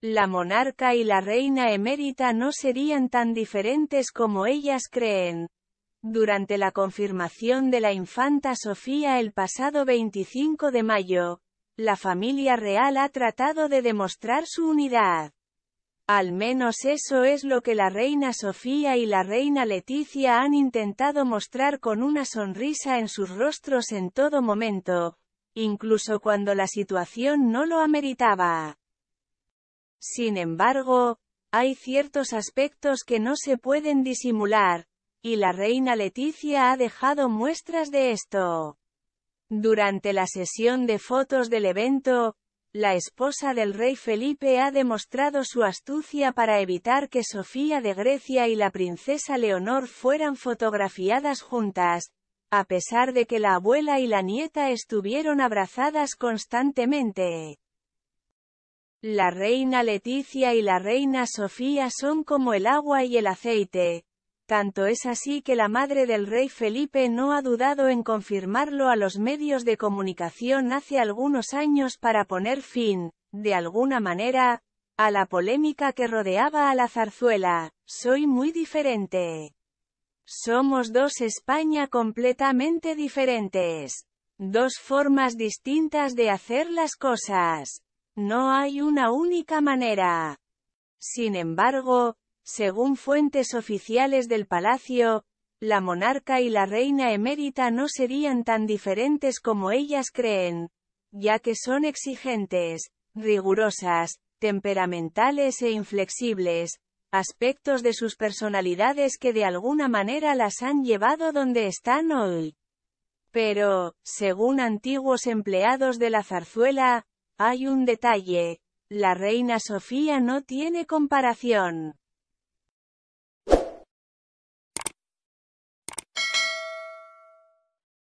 La monarca y la reina emérita no serían tan diferentes como ellas creen. Durante la confirmación de la infanta Sofía el pasado 25 de mayo, la familia real ha tratado de demostrar su unidad. Al menos eso es lo que la reina Sofía y la reina Leticia han intentado mostrar con una sonrisa en sus rostros en todo momento, incluso cuando la situación no lo ameritaba. Sin embargo, hay ciertos aspectos que no se pueden disimular, y la reina Leticia ha dejado muestras de esto. Durante la sesión de fotos del evento, la esposa del rey Felipe ha demostrado su astucia para evitar que Sofía de Grecia y la princesa Leonor fueran fotografiadas juntas, a pesar de que la abuela y la nieta estuvieron abrazadas constantemente. La reina Leticia y la reina Sofía son como el agua y el aceite. Tanto es así que la madre del rey Felipe no ha dudado en confirmarlo a los medios de comunicación hace algunos años para poner fin, de alguna manera, a la polémica que rodeaba a la zarzuela. Soy muy diferente. Somos dos España completamente diferentes. Dos formas distintas de hacer las cosas. No hay una única manera. Sin embargo, según fuentes oficiales del palacio, la monarca y la reina emérita no serían tan diferentes como ellas creen, ya que son exigentes, rigurosas, temperamentales e inflexibles, aspectos de sus personalidades que de alguna manera las han llevado donde están hoy. Pero, según antiguos empleados de la zarzuela, hay un detalle. La reina Sofía no tiene comparación.